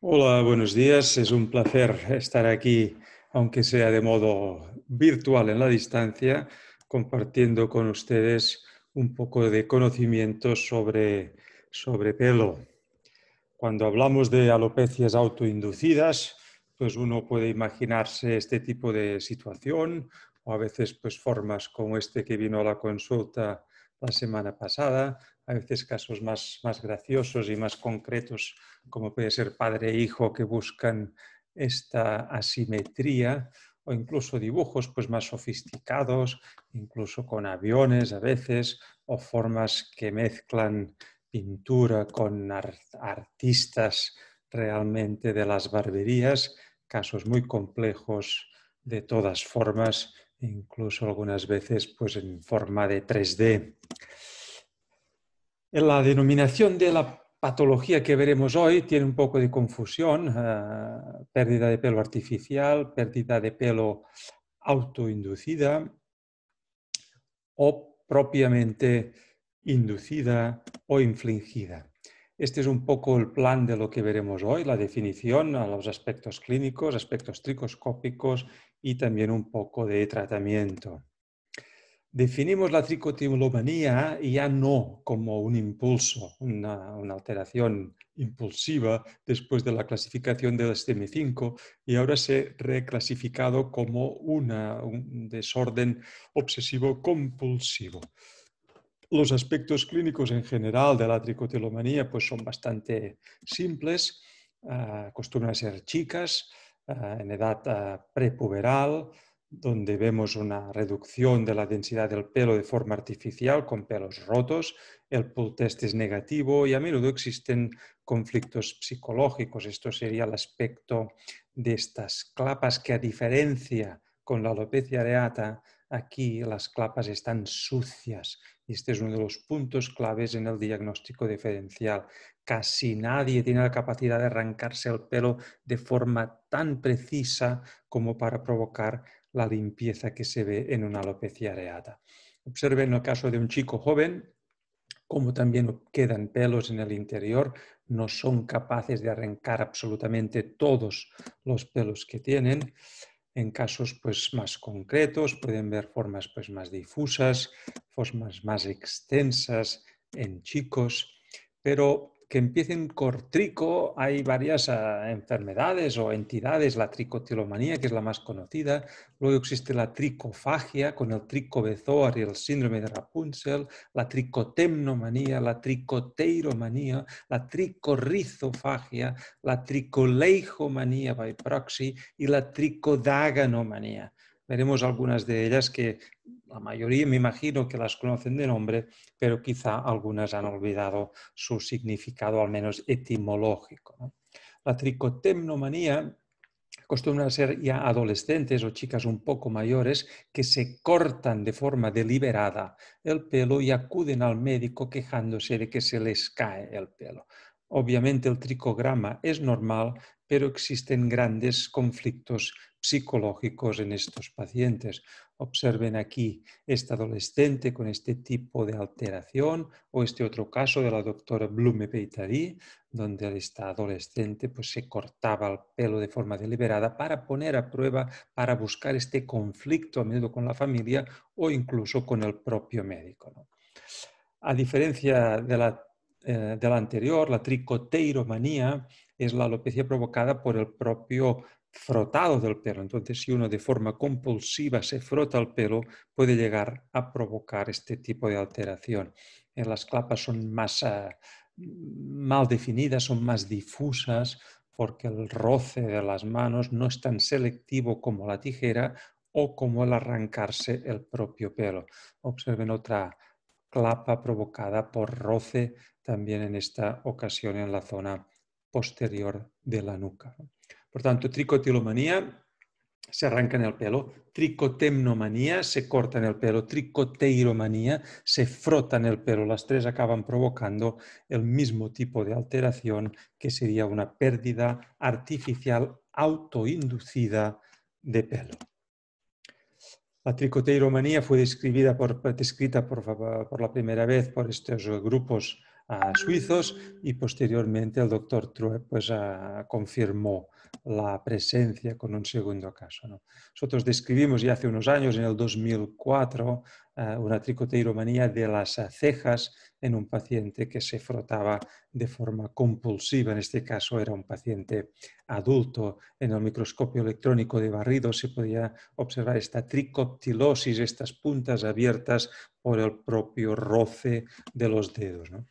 Hola, buenos días. Es un placer estar aquí, aunque sea de modo virtual en la distancia, compartiendo con ustedes un poco de conocimiento sobre, sobre pelo. Cuando hablamos de alopecias autoinducidas, pues uno puede imaginarse este tipo de situación o a veces pues, formas como este que vino a la consulta la semana pasada, a veces casos más, graciosos y más concretos, como puede ser padre e hijo que buscan esta asimetría o incluso dibujos pues, más sofisticados, incluso con aviones a veces, o formas que mezclan pintura con artistas realmente de las barberías, casos muy complejos de todas formas, incluso algunas veces pues, en forma de 3D. Eh, la denominación de la patología que veremos hoy tiene un poco de confusión, eh, pérdida de pelo artificial, pérdida de pelo autoinducida o propiamente inducida o infligida. Este es un poco el plan de lo que veremos hoy, la definición los aspectos clínicos, aspectos tricoscópicos y también un poco de tratamiento. Definimos la tricotilomanía ya no como un impulso, una, alteración impulsiva después de la clasificación del STM5 y ahora se ha reclasificado como un desorden obsesivo-compulsivo. Los aspectos clínicos en general de la tricotilomanía pues, son bastante simples, ah, acostumbran ser chicas ah, en edad ah, prepuberal, donde vemos una reducción de la densidad del pelo de forma artificial con pelos rotos, el pull test es negativo y a menudo existen conflictos psicológicos. Esto sería el aspecto de estas clapas que a diferencia con la alopecia areata, aquí las clapas están sucias este es uno de los puntos claves en el diagnóstico diferencial. Casi nadie tiene la capacidad de arrancarse el pelo de forma tan precisa como para provocar la limpieza que se ve en una alopecia areata. en el caso de un chico joven, como también quedan pelos en el interior, no son capaces de arrancar absolutamente todos los pelos que tienen. En casos pues, más concretos pueden ver formas pues, más difusas, formas más extensas en chicos, pero que empiecen con trico, hay varias ah, enfermedades o entidades, la tricotilomanía, que es la más conocida, luego existe la tricofagia con el tricobezoar y el síndrome de Rapunzel, la tricotemnomanía, la tricoteiromanía, la tricorrizofagia, la tricoleijomanía by proxy y la tricodaganomanía. Veremos algunas de ellas que la mayoría me imagino que las conocen de nombre, pero quizá algunas han olvidado su significado, al menos etimológico. La tricotemnomanía acostumbra a ser ya adolescentes o chicas un poco mayores que se cortan de forma deliberada el pelo y acuden al médico quejándose de que se les cae el pelo. Obviamente el tricograma es normal, pero existen grandes conflictos psicológicos en estos pacientes. Observen aquí esta adolescente con este tipo de alteración o este otro caso de la doctora Blume Peitari, donde esta adolescente pues, se cortaba el pelo de forma deliberada para poner a prueba, para buscar este conflicto a menudo con la familia o incluso con el propio médico. A diferencia de la, eh, de la anterior, la tricoteiromanía es la alopecia provocada por el propio frotado del pelo. Entonces, si uno de forma compulsiva se frota el pelo, puede llegar a provocar este tipo de alteración. Eh, las clapas son más ah, mal definidas, son más difusas, porque el roce de las manos no es tan selectivo como la tijera o como el arrancarse el propio pelo. Observen otra clapa provocada por roce también en esta ocasión en la zona posterior de la nuca. Por tanto, tricotilomanía se arranca en el pelo, tricotemnomanía se corta en el pelo, tricoteiromanía se frota en el pelo. Las tres acaban provocando el mismo tipo de alteración que sería una pérdida artificial autoinducida de pelo. La tricoteiromanía fue descrita por, por la primera vez por estos grupos a suizos y posteriormente el doctor True pues, confirmó la presencia con un segundo caso. Nosotros describimos ya hace unos años, en el 2004, eh, una tricotilomanía de las cejas en un paciente que se frotaba de forma compulsiva. En este caso era un paciente adulto. En el microscopio electrónico de barrido se podía observar esta tricotilosis, estas puntas abiertas por el propio roce de los dedos. ¿no?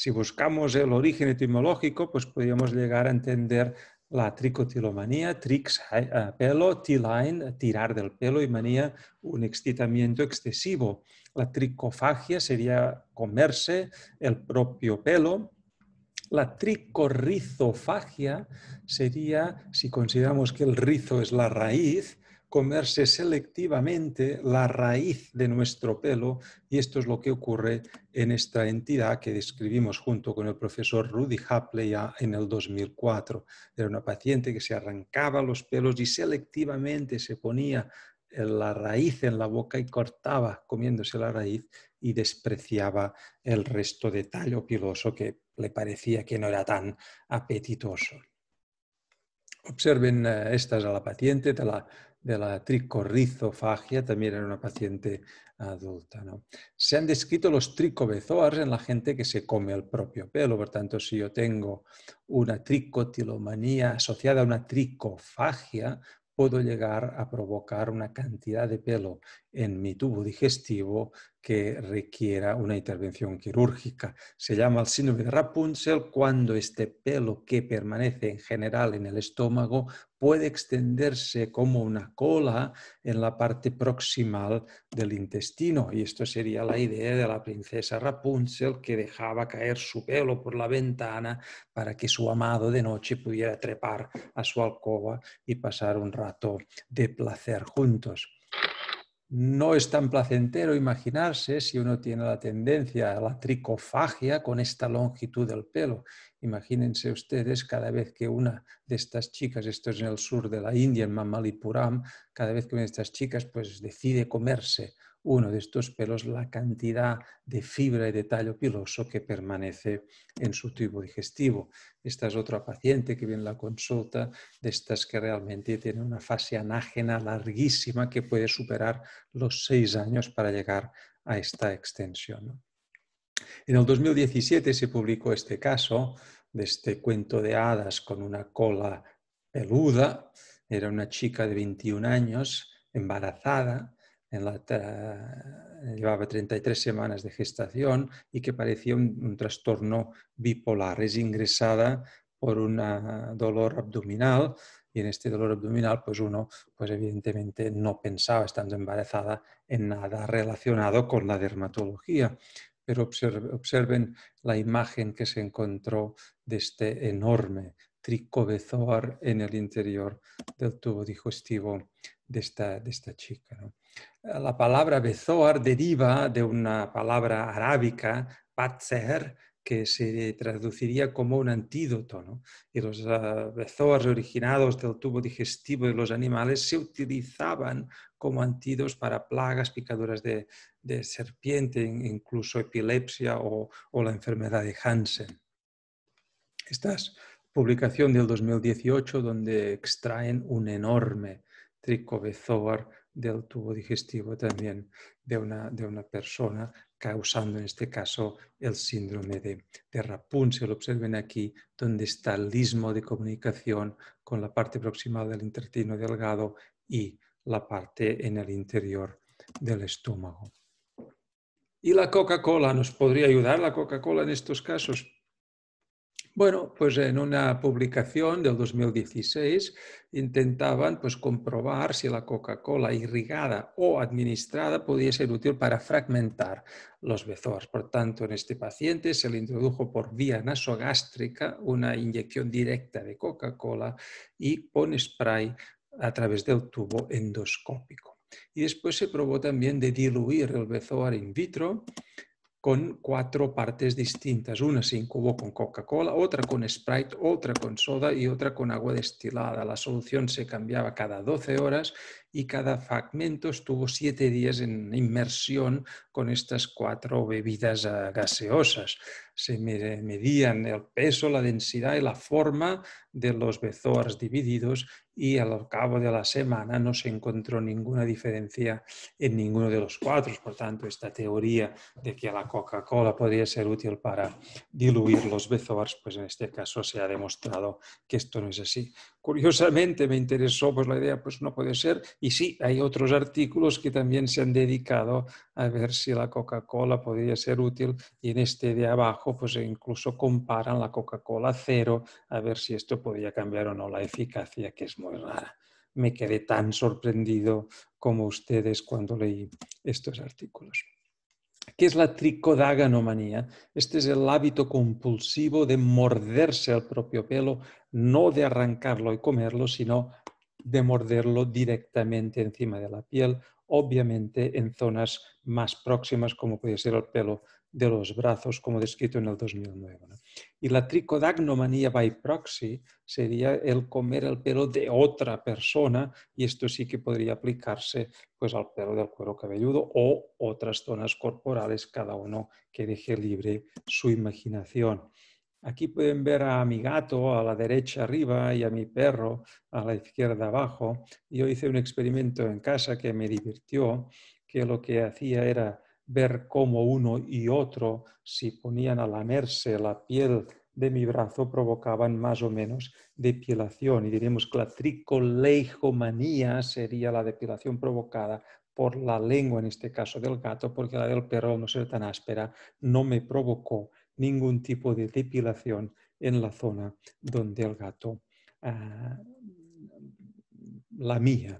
Si buscamos el origen etimológico, pues podríamos llegar a entender la tricotilomanía, trix, eh, eh, pelo, tiline, tirar del pelo y manía, un excitamiento excesivo. La tricofagia sería comerse el propio pelo. La tricorrizofagia sería, si consideramos que el rizo es la raíz, comerse selectivamente la raíz de nuestro pelo y esto es lo que ocurre en esta entidad que describimos junto con el profesor Rudy Hapley en el 2004. Era una paciente que se arrancaba los pelos y selectivamente se ponía eh, la raíz en la boca y cortaba comiéndose la raíz y despreciaba el resto de tallo piloso que le parecía que no era tan apetitoso. Observen, eh, estas es a la paciente de la de la tricorrizofagia, también en una paciente adulta. Se han descrito los tricobezoas en la gente que se come el propio pelo, por tanto, si yo tengo una tricotilomanía asociada a una tricofagia, puedo llegar a provocar una cantidad de pelo en mi tubo digestivo que requiera una intervención quirúrgica. Se llama el síndrome de Rapunzel cuando este pelo que permanece en general en el estómago puede extenderse como una cola en la parte proximal del intestino. Y esto sería la idea de la princesa Rapunzel que dejaba caer su pelo por la ventana para que su amado de noche pudiera trepar a su alcoba y pasar un rato de placer juntos. No es tan placentero imaginarse si uno tiene la tendencia a la tricofagia con esta longitud del pelo. Imagínense ustedes cada vez que una de estas chicas, esto es en el sur de la India, en Mamalipuram, cada vez que una de estas chicas pues decide comerse uno de estos pelos la cantidad de fibra y de tallo piloso que permanece en su tubo digestivo. Esta es otra paciente que viene a la consulta, de estas que realmente tiene una fase anágena larguísima que puede superar los seis años para llegar a esta extensión. En el 2017 se publicó este caso de este cuento de hadas con una cola peluda. Era una chica de 21 años, embarazada, en la, llevaba 33 semanas de gestación y que parecía un, trastorno bipolar. Es ingresada por un dolor abdominal y en este dolor abdominal pues uno pues evidentemente no pensaba estando embarazada en nada relacionado con la dermatología pero observen la imagen que se encontró de este enorme tricobezoar en el interior del tubo digestivo de esta, chica. La palabra Bezoar deriva de una palabra arábica, que se traduciría como un antídoto. Y los ah, Bezoars originados del tubo digestivo de los animales se utilizaban como antídotos para plagas, picaduras de, serpiente, incluso epilepsia o, la enfermedad de Hansen. Esta es publicación del 2018 donde extraen un enorme tricobezoar del tubo digestivo también de una, persona, causando en este caso el síndrome de, de Rapunzel. Observen aquí donde está el lismo de comunicación con la parte proximal del intestino delgado y la parte en el interior del estómago. ¿Y la Coca-Cola? ¿Nos podría ayudar la Coca-Cola en estos casos? Bueno, pues en una publicación del 2016 intentaban pues, comprobar si la Coca-Cola irrigada o administrada podía ser útil para fragmentar los bezoas. Por tanto, en este paciente se le introdujo por vía nasogástrica una inyección directa de Coca-Cola y con spray a través del tubo endoscópico. Y después se probó también de diluir el bezoar in vitro con cuatro partes distintas. Una se incubó con Coca-Cola, otra con Sprite, otra con soda y otra con agua destilada. La solución se cambiaba cada 12 horas y cada fragmento estuvo siete días en inmersión con estas cuatro bebidas ah, gaseosas. Se medían el peso, la densidad y la forma de los bezoars divididos y al cabo de la semana no se encontró ninguna diferencia en ninguno de los cuatro. Por tanto, esta teoría de que la Coca-Cola podría ser útil para diluir los bezoars, pues en este caso se ha demostrado que esto no es así curiosamente me interesó pues la idea, pues no puede ser. Y sí, hay otros artículos que también se han dedicado a ver si la Coca-Cola podría ser útil. Y en este de abajo, pues e incluso comparan la Coca-Cola cero a ver si esto podría cambiar o no la eficacia, que es muy rara. Me quedé tan sorprendido como ustedes cuando leí estos artículos. ¿Qué es la tricodaganomanía? Este es el hábito compulsivo de morderse el propio pelo, no de arrancarlo y comerlo, sino de morderlo directamente encima de la piel, obviamente en zonas más próximas como puede ser el pelo de los brazos, como descrito en el 2009. Y la tricodagnomanía by proxy sería el comer el pelo de otra persona, y esto sí que podría aplicarse pues, al pelo del cuero cabelludo o otras zonas corporales, cada uno que deje libre su imaginación. Aquí pueden ver a mi gato a la derecha arriba y a mi perro a la izquierda abajo. Yo hice un experimento en casa que me divirtió, que lo que hacía era ver cómo uno y otro, si ponían a lamerse la piel de mi brazo, provocaban más o menos depilación. Y diríamos que la tricolejomanía sería la depilación provocada por la lengua, en este caso del gato, porque la del perro, no ser tan áspera, no me provocó ningún tipo de depilación en la zona donde el gato ah, la lamía.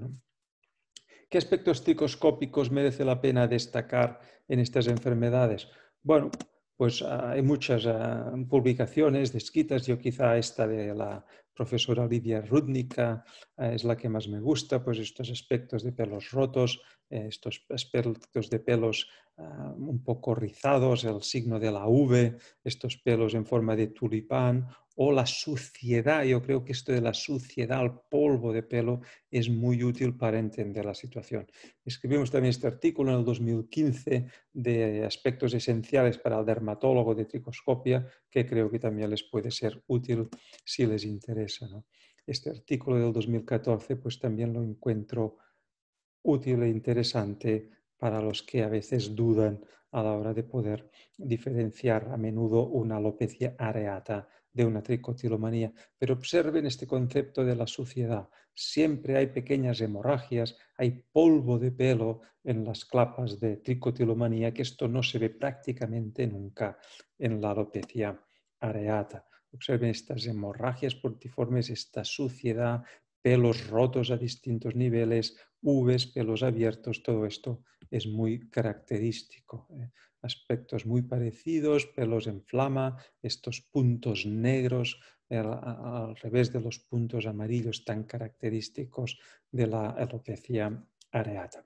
¿Qué aspectos tricoscópicos merece la pena destacar en estas enfermedades? Bueno, pues ah, hay muchas ah, publicaciones descritas. Yo quizá esta de la profesora Lidia Rudnica ah, es la que más me gusta, pues estos aspectos de pelos rotos, eh, estos aspectos de pelos un poco rizados, el signo de la V, estos pelos en forma de tulipán o la suciedad. Yo creo que esto de la suciedad al polvo de pelo es muy útil para entender la situación. Escribimos también este artículo en el 2015 de aspectos esenciales para el dermatólogo de tricoscopia, que creo que también les puede ser útil si les interesa. Este artículo del 2014 pues también lo encuentro útil e interesante para los que a veces dudan a la hora de poder diferenciar a menudo una alopecia areata de una tricotilomanía. Pero observen este concepto de la suciedad. Siempre hay pequeñas hemorragias, hay polvo de pelo en las clapas de tricotilomanía, que esto no se ve prácticamente nunca en la alopecia areata. Observen estas hemorragias portiformes, esta suciedad, pelos rotos a distintos niveles, uves, pelos abiertos, todo esto es muy característico. ¿eh? aspectos muy parecidos, pelos en flama, estos puntos negros al, revés de los puntos amarillos tan característicos de la alopecia areata.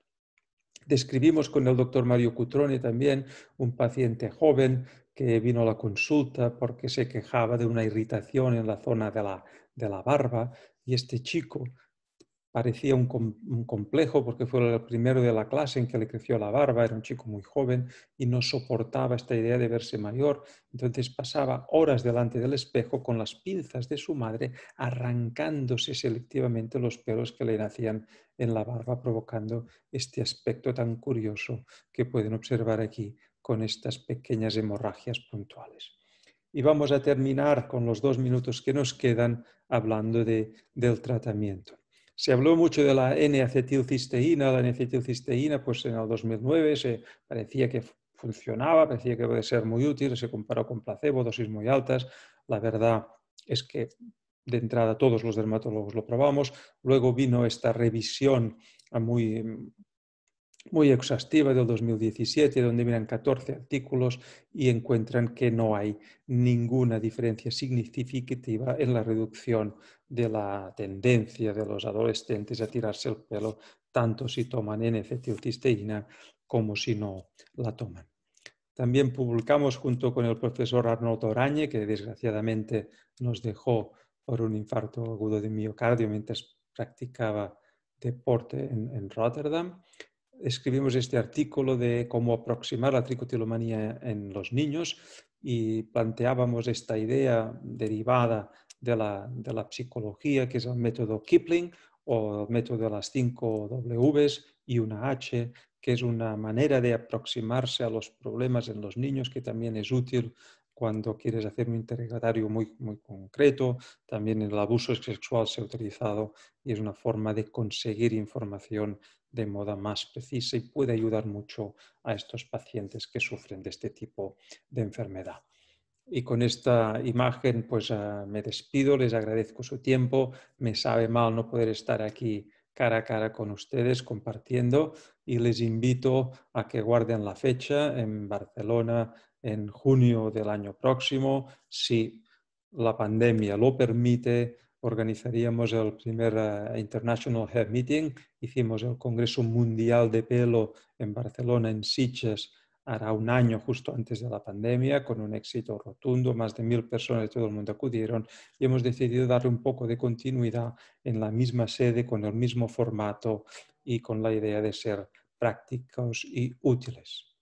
Describimos con el doctor Mario Cutrone también un paciente joven que vino a la consulta porque se quejaba de una irritación en la zona de la, de la barba y este chico parecía un, complejo porque fue el primero de la clase en que le creció la barba, era un chico muy joven y no soportaba esta idea de verse mayor, entonces pasaba horas delante del espejo con las pinzas de su madre arrancándose selectivamente los pelos que le nacían en la barba, provocando este aspecto tan curioso que pueden observar aquí con estas pequeñas hemorragias puntuales. Y vamos a terminar con los dos minutos que nos quedan hablando del tratamiento. Se habló mucho de la N-acetilcisteína, la N-acetilcisteína, pues en el 2009 se parecía que funcionaba, parecía que puede ser muy útil, se comparó con placebo, dosis muy altas. La verdad es que de entrada todos los dermatólogos lo probamos. Luego vino esta revisión a muy muy exhaustiva del 2017, donde miran 14 artículos y encuentran que no hay ninguna diferencia significativa en la reducción de la tendencia de los adolescentes a tirarse el pelo, tanto si toman N-acetilcisteína como si no la toman. También publicamos junto con el profesor Arnold Orañe, que desgraciadamente nos dejó por un infarto agudo de miocardio mientras practicaba deporte en, en Rotterdam, escribimos este artículo de cómo aproximar la tricotilomanía en los niños y planteábamos esta idea derivada de la, psicología, que es el método Kipling o el método de las cinco Ws y una H, que es una manera de aproximarse a los problemas en los niños que también es útil cuando quieres hacer un interrogatorio muy, concreto. También el abuso sexual se ha utilizado y es una forma de conseguir información de moda más precisa y puede ayudar mucho a estos pacientes que sufren de este tipo de enfermedad. Y con esta imagen pues ah, me despido, les agradezco su tiempo, me sabe mal no poder estar aquí cara a cara con ustedes compartiendo y les invito a que guarden la fecha en Barcelona en junio del año próximo. Si la pandemia lo permite, organizaríamos el primer eh, International Hair Meeting. Hicimos el Congreso Mundial de Pelo en Barcelona, en Sitges, hará un año justo antes de la pandemia, con un éxito rotundo, más de mil personas de todo el mundo acudieron y hemos decidido darle un poco de continuidad en la misma sede, con el mismo formato y con la idea de ser prácticos y útiles.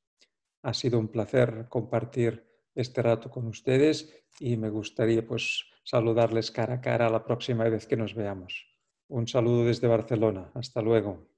Ha sido un placer compartir este rato con ustedes y me gustaría pues saludarles cara a cara la próxima vez que nos veamos. Un saludo desde Barcelona. Hasta luego.